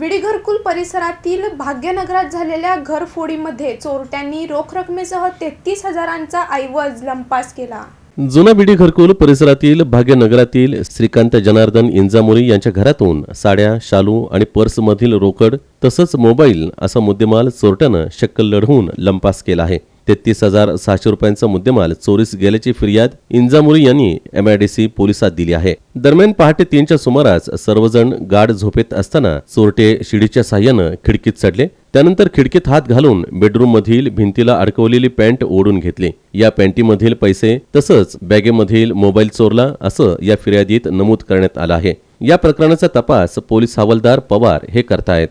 विडीघरकुल परिसरातील भाग्यनगरात झालेल्या घरफोडीमध्ये चोरट्यांनी रोख रकमेसह तेहतीस हजारांचा ऐवज लंपास केला जुना बिडी घरकुल परिसरातील भाग्यनगरातील श्रीकांत जनार्दन इंजामोरी यांच्या घरातून साड्या शालू आणि पर्समधील रोकड तसंच मोबाईल असा मुद्देमाल चोरट्यानं शक्कल लढवून लंपास केला आहे तेहतीस हजार सहाशे रुपयांचा मुद्देमाल चोरीस गेल्याची फिर्याद इंजामुरी यांनी एमआयडीसी पोलिसात दिली आहे दरम्यान पहाटे तीनच्या सुमारास सर्वजण गाढ झोपेत असताना चोरटे शिडीच्या साह्यानं खिडकीत चढले त्यानंतर खिडकीत हात घालून बेडरूममधील भिंतीला अडकवलेली पॅन्ट ओढून घेतली या पॅन्टीमधील पैसे तसंच बॅगेमधील मोबाईल चोरला असं या फिर्यादीत नमूद करण्यात आलं आहे या प्रकरणाचा तपास पोलीस हवालदार पवार हे करतायत